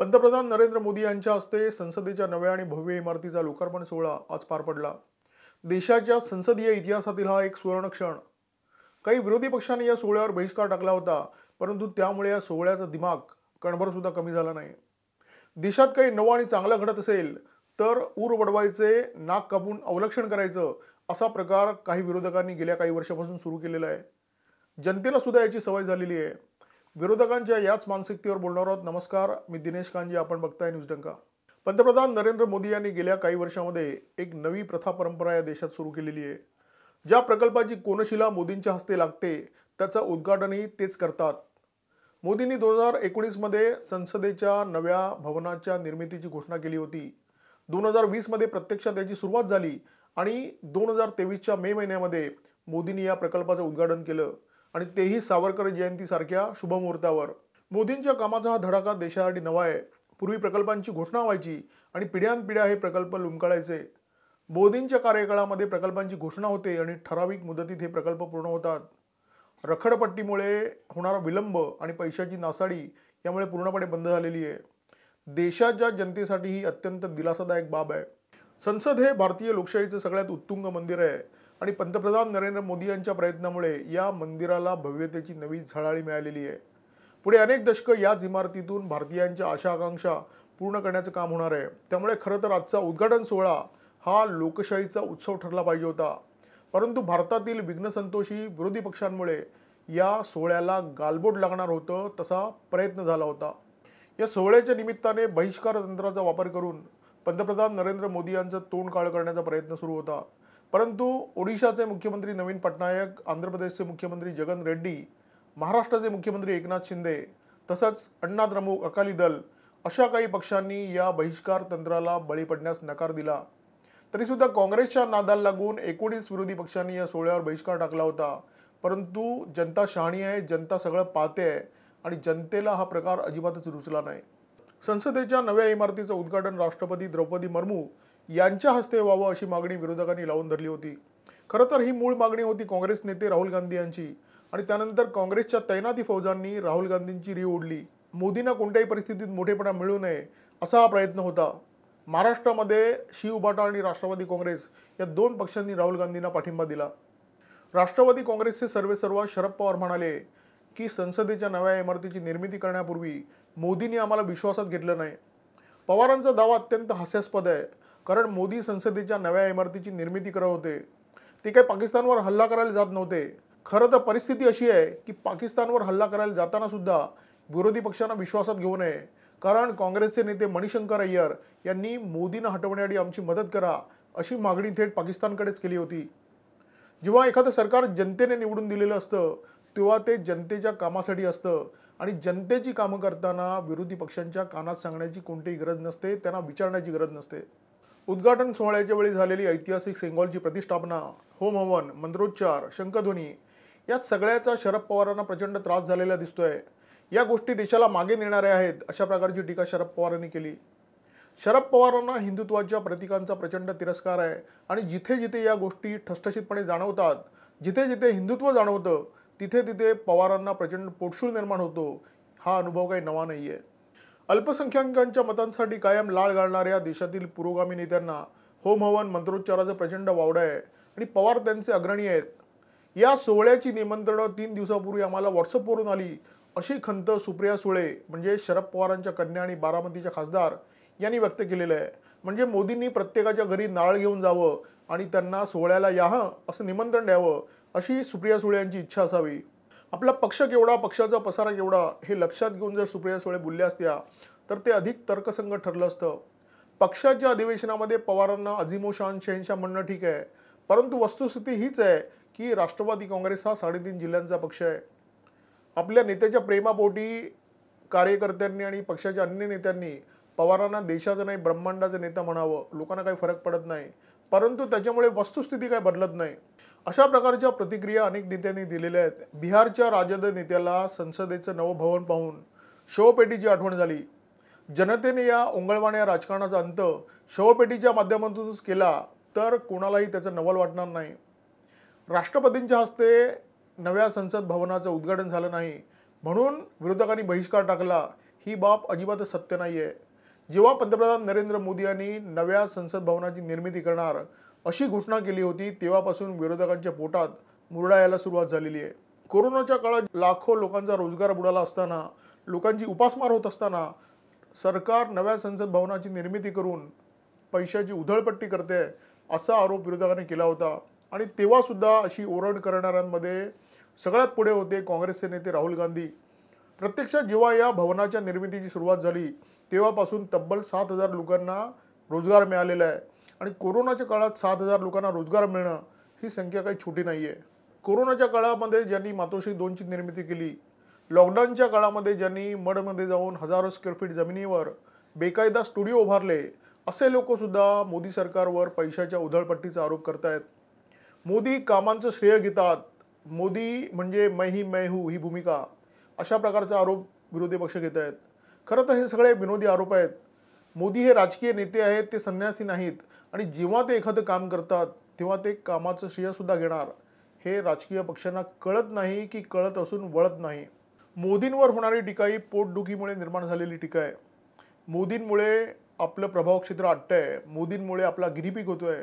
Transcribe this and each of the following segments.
पंतप्रधान नरेंद्र मोदी यांच्या हस्ते संसदेच्या नव्या आणि भव्य इमारतीचा लोकार्पण सोहळा आज पार पडला देशाच्या संसदीय इतिहासातील हा एक सुवर्ण क्षण काही विरोधी पक्षांनी या सोहळ्यावर बहिष्कार टाकला होता परंतु त्यामुळे या सोहळ्याचा दिमाग कणभर सुद्धा कमी झाला नाही देशात काही नवं आणि चांगलं घडत असेल तर ऊर वडवायचे नाक कापून अवलक्षण करायचं असा प्रकार काही विरोधकांनी गेल्या काही वर्षापासून सुरू केलेला आहे जनतेला सुद्धा याची सवय झालेली आहे विरोधकांच्या याच मानसिकतेवर बोलणार आहोत नमस्कार मी दिनेश कांजी आपण बघताय न्यूज डंका पंतप्रधान नरेंद्र मोदी यांनी गेल्या काही वर्षामध्ये एक नवी प्रथा परंपरा या देशात सुरू केलेली आहे ज्या प्रकल्पाची कोनशिला मोदींच्या हस्ते लागते त्याचं उद्घाटनही तेच करतात मोदींनी दोन हजार एकोणीसमध्ये संसदेच्या नव्या भवनाच्या निर्मितीची घोषणा केली होती दोन हजार वीसमध्ये प्रत्यक्षात त्याची सुरुवात झाली आणि दोन हजार तेवीसच्या मे महिन्यामध्ये मोदींनी या प्रकल्पाचं उद्घाटन केलं आणि तेही सावरकर जयंतीसारख्या शुभमुहूर्तावर मोदींच्या कामाचा हा धडाका देशासाठी नवा आहे पूर्वी प्रकल्पांची घोषणा व्हायची आणि पिढ्यानपिढ्या हे प्रकल्प लुंकाळायचे मोदींच्या कार्यकाळामध्ये प्रकल्पांची घोषणा होते आणि ठराविक मुदतीत हे प्रकल्प पूर्ण होतात रखडपट्टीमुळे होणारा विलंब आणि पैशाची नासाडी यामुळे पूर्णपणे बंद झालेली आहे देशाच्या जनतेसाठी ही अत्यंत दिलासादायक बाब आहे संसद हे भारतीय लोकशाहीचं सगळ्यात उत्तुंग मंदिर आहे आणि पंतप्रधान नरेंद्र मोदी यांच्या प्रयत्नामुळे या मंदिराला भव्यतेची नवी झळाळी मिळालेली आहे पुढे अनेक दशकं याच इमारतीतून भारतीयांच्या आशा आकांक्षा पूर्ण करण्याचं काम होणार आहे त्यामुळे खरं तर आजचा उद्घाटन सोहळा हा लोकशाहीचा उत्सव ठरला पाहिजे होता परंतु भारतातील विघ्नसंतोषी विरोधी पक्षांमुळे या सोहळ्याला गालबोट लागणार होतं तसा प्रयत्न झाला होता या सोहळ्याच्या निमित्ताने बहिष्कार तंत्राचा वापर करून पंतप्रधान नरेंद्र मोदी यांचं तोंड काळ करण्याचा प्रयत्न सुरू होता परंतु ओडिशाचे मुख्यमंत्री नवीन पटनायक आंध्र प्रदेशचे मुख्यमंत्री जगन रेड्डी महाराष्ट्राचे मुख्यमंत्री एकनाथ शिंदे तसंच अण्णा द्रमुक अकाली दल अशा काही पक्षांनी या बहिष्कार तंत्राला बळी पडण्यास नकार दिला तरीसुद्धा काँग्रेसच्या नादाला लागून एकोणीस विरोधी पक्षांनी या सोहळ्यावर बहिष्कार टाकला होता परंतु जनता शहाणी आहे जनता सगळं पाहते आहे आणि जनतेला हा प्रकार अजिबातच रुचला नाही संसदेच्या नव्या इमारतीचं उद्घाटन राष्ट्रपती द्रौपदी मुर्मू यांच्या हस्ते व्हावं अशी मागणी विरोधकांनी लावून धरली होती खरं तर ही मूळ मागणी होती काँग्रेस नेते राहुल गांधी यांची आणि त्यानंतर काँग्रेसच्या तैनाती फौजांनी राहुल गांधींची री ओढली मोदींना कोणत्याही परिस्थितीत मोठेपणा मिळू नये असा हा प्रयत्न होता महाराष्ट्रामध्ये शिवबाटा आणि राष्ट्रवादी काँग्रेस या दोन पक्षांनी राहुल गांधींना पाठिंबा दिला राष्ट्रवादी काँग्रेसचे सर्व शरद पवार म्हणाले की संसदेच्या नव्या इमारतीची निर्मिती करण्यापूर्वी मोदींनी आम्हाला विश्वासात घेतलं नाही पवारांचा दावा अत्यंत हास्यास्पद आहे कारण मोदी संसदेच्या नव्या इमारतीची निर्मिती करत होते ते काही पाकिस्तानवर हल्ला करायला जात नव्हते खरं तर परिस्थिती अशी आहे की पाकिस्तानवर हल्ला करायला जाताना सुद्धा विरोधी पक्षांना विश्वासात घेऊ नये कारण काँग्रेसचे नेते मणिशंकर अय्यर यांनी मोदींना हटवण्यासाठी आमची मदत करा अशी मागणी थेट पाकिस्तानकडेच केली होती जेव्हा एखादं सरकार जनतेने निवडून दिलेलं असतं तेव्हा ते जनतेच्या कामासाठी असतं आणि जनतेची कामं करताना विरोधी पक्षांच्या कानात सांगण्याची कोणतीही गरज नसते त्यांना विचारण्याची गरज नसते उद्घाटन सोहळ्याच्या वेळी झालेली ऐतिहासिक सेंगॉलची प्रतिष्ठापना होम हवन मंत्रोच्चार शंखध्वनी या सगळ्याचा शरद पवारांना प्रचंड त्रास झालेला दिसतोय या गोष्टी देशाला मागे नेणाऱ्या आहेत अशा प्रकारची टीका शरद पवारांनी केली शरद पवारांना हिंदुत्वाच्या प्रतीकांचा प्रचंड तिरस्कार आहे आणि जिथे जिथे या गोष्टी ठसठशीतपणे जाणवतात जिथे जिथे हिंदुत्व जाणवतं तिथे तिथे पवारांना प्रचंड पोटशूळ निर्माण होतो हा अनुभव काही नवा नाही आहे अल्पसंख्याकांच्या मतांसाठी कायम लाळ घालणाऱ्या देशातील पुरोगामी नेत्यांना होम मंत्रोच्चाराचं प्रचंड वावडं आहे आणि पवार त्यांचे अग्रणी आहेत या सोहळ्याची निमंत्रणं तीन दिवसापूर्वी आम्हाला व्हॉट्सअपवरून आली अशी खंत सुप्रिया सुळे म्हणजे शरद पवारांच्या कन्या आणि बारामतीच्या खासदार यांनी व्यक्त केलेलं आहे म्हणजे मोदींनी प्रत्येकाच्या घरी नाळ घेऊन जावं आणि त्यांना सोहळ्याला याह असं निमंत्रण द्यावं अशी सुप्रिया सुळे यांची इच्छा असावी आपला पक्ष केवढा पक्षाचा पसारा केवढा हे लक्षात घेऊन जर सुप्रिया सुळे बोलल्या असत्या तर ते अधिक तर्कसंग ठरलं असतं पक्षाच्या अधिवेशनामध्ये पवारांना शान शहनशा म्हणणं ठीक आहे परंतु वस्तुस्थिती हीच आहे की राष्ट्रवादी काँग्रेस हा साडेतीन जिल्ह्यांचा पक्ष आहे आपल्या नेत्याच्या प्रेमापोटी कार्यकर्त्यांनी आणि पक्षाच्या अन्य नेत्यांनी पवारांना देशाचं नाही ब्रह्मांडाचं नेता म्हणावं लोकांना काही फरक पडत नाही परंतु त्याच्यामुळे वस्तुस्थिती काय बदलत नाही अशा प्रकारच्या प्रतिक्रिया अनेक नेत्यांनी दिलेल्या आहेत बिहारच्या राजद नेत्याला संसदेचं नवं भवन पाहून शवपेटीची आठवण झाली जनतेने या या राजकारणाचा अंत शवपेटीच्या माध्यमातूनच केला तर कोणालाही त्याचं नवल वाटणार नाही राष्ट्रपतींच्या हस्ते नव्या संसद भवनाचं उद्घाटन झालं नाही म्हणून विरोधकांनी बहिष्कार टाकला ही बाब अजिबात सत्य नाही आहे जेव्हा पंतप्रधान नरेंद्र मोदी यांनी नव्या संसद भवनाची निर्मिती करणार अशी घोषणा केली होती तेव्हापासून विरोधकांच्या पोटात मुरडा यायला सुरुवात झालेली आहे कोरोनाच्या काळात लाखो लोकांचा रोजगार बुडाला असताना लोकांची उपासमार होत असताना सरकार नव्या संसद भवनाची निर्मिती करून पैशाची उधळपट्टी करते असा आरोप विरोधकांनी केला होता आणि तेव्हासुद्धा अशी ओरड करणाऱ्यांमध्ये सगळ्यात पुढे होते काँग्रेसचे नेते राहुल गांधी प्रत्यक्षात जेव्हा या भवनाच्या निर्मितीची सुरुवात झाली तेव्हापासून तब्बल सात हजार लोकांना रोजगार मिळालेला आहे आणि कोरोनाच्या काळात सात हजार लोकांना रोजगार मिळणं ही संख्या काही छोटी नाही आहे कोरोनाच्या काळामध्ये ज्यांनी मातोश्री दोनची निर्मिती केली लॉकडाऊनच्या काळामध्ये ज्यांनी मडमध्ये जाऊन हजारो स्क्वेअर फीट जमिनीवर बेकायदा स्टुडिओ उभारले असे लोकसुद्धा मोदी सरकारवर पैशाच्या उधळपट्टीचा आरोप आहेत मोदी कामांचं श्रेय घेतात मोदी म्हणजे मै ही मै ही भूमिका अशा प्रकारचा आरोप विरोधी पक्ष घेत आहेत खरं तर हे सगळे विनोदी आरोप आहेत मोदी हे राजकीय नेते आहेत ते संन्यासी नाहीत आणि जेव्हा ते एखादं काम करतात तेव्हा ते कामाचं श्रेयसुद्धा घेणार हे राजकीय पक्षांना कळत नाही की कळत असून वळत नाही मोदींवर होणारी टीका ही पोटदुखीमुळे निर्माण झालेली टीका आहे मोदींमुळे आपलं प्रभाव क्षेत्र आहे मोदींमुळे आपला गिरीपीक होतोय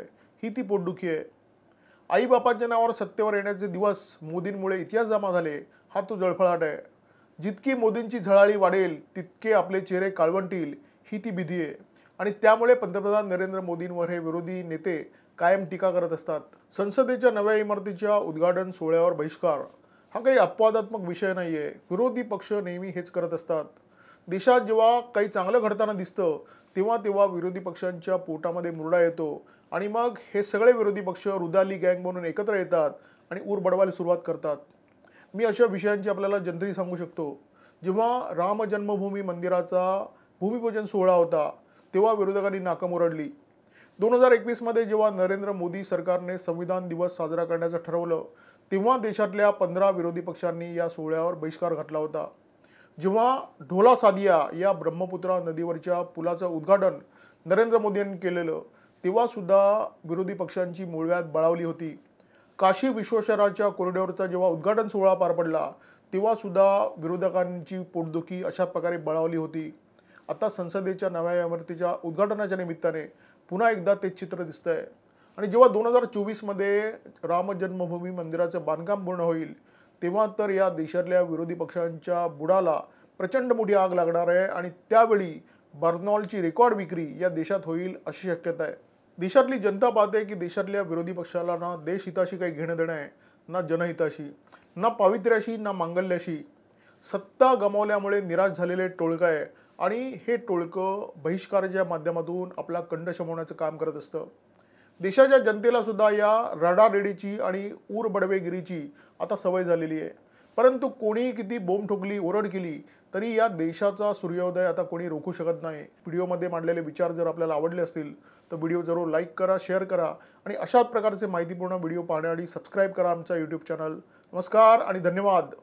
ही ती पोटदुखी आहे आईबापांच्या नावावर सत्तेवर येण्याचे दिवस मोदींमुळे इतिहास जमा झाले हा तो जळफळाट आहे जितकी मोदींची झळाळी वाढेल तितके आपले चेहरे काळवंटील ही ती भीती आहे आणि त्यामुळे पंतप्रधान नरेंद्र मोदींवर हे विरोधी नेते कायम टीका करत असतात संसदेच्या नव्या इमारतीच्या उद्घाटन सोहळ्यावर बहिष्कार हा काही अपवादात्मक विषय नाही आहे विरोधी पक्ष नेहमी हेच करत असतात देशात जेव्हा काही चांगलं घडताना दिसतं तेव्हा तेव्हा विरोधी पक्षांच्या पोटामध्ये मुरडा येतो आणि मग हे सगळे विरोधी पक्ष रुदाली गँग म्हणून एकत्र येतात आणि ऊर बडवायला सुरुवात करतात मी अशा विषयांची आपल्याला जंत्री सांगू शकतो जेव्हा राम जन्मभूमी मंदिराचा भूमिपूजन सोहळा होता तेव्हा विरोधकांनी नाकम ओरडली दोन हजार एकवीसमध्ये जेव्हा नरेंद्र मोदी सरकारने संविधान दिवस साजरा करण्याचं ठरवलं तेव्हा देशातल्या पंधरा विरोधी पक्षांनी या सोहळ्यावर बहिष्कार घातला होता जेव्हा ढोला सादिया या ब्रह्मपुत्रा नदीवरच्या पुलाचं उद्घाटन नरेंद्र मोदींनी केलेलं तेव्हासुद्धा विरोधी पक्षांची मुळव्यात बळावली होती काशी विश्वेश्वराच्या कॉरिडॉरचा जेव्हा उद्घाटन सोहळा पार पडला तेव्हासुद्धा विरोधकांची पोटदुखी अशा प्रकारे बळावली होती आता संसदेच्या नव्या इमारतीच्या उद्घाटनाच्या निमित्ताने पुन्हा एकदा ते चित्र दिसतं आहे आणि जेव्हा दोन हजार चोवीसमध्ये राम जन्मभूमी मंदिराचं बांधकाम पूर्ण होईल तेव्हा तर या देशातल्या विरोधी पक्षांच्या बुडाला प्रचंड मोठी आग लागणार आहे आणि त्यावेळी बर्नॉलची रेकॉर्ड विक्री या देशात होईल अशी शक्यता आहे देशातली जनता पाहते की देशातल्या विरोधी पक्षाला ना देशहिताशी काही घेणं देणं आहे ना जनहिताशी ना पावित्र्याशी ना मांगल्याशी सत्ता गमावल्यामुळे निराश झालेले आहे आणि हे टोळकं बहिष्काराच्या माध्यमातून आपला कंड शमवण्याचं काम करत असतं देशाच्या जनतेला सुद्धा या रेडीची आणि ऊर बडवेगिरीची आता सवय झालेली आहे परंतु कोणी किती बोंब ठोकली ओरड केली तरी या देशाचा सूर्योदय आता कोणी रोखू शकत नाही व्हिडिओमध्ये मांडलेले विचार जर आपल्याला आवडले असतील तर व्हिडिओ जरूर लाईक करा शेअर करा आणि अशाच प्रकारचे माहितीपूर्ण व्हिडिओ पाहण्यासाठी सबस्क्राईब करा आमचा यूट्यूब चॅनल नमस्कार आणि धन्यवाद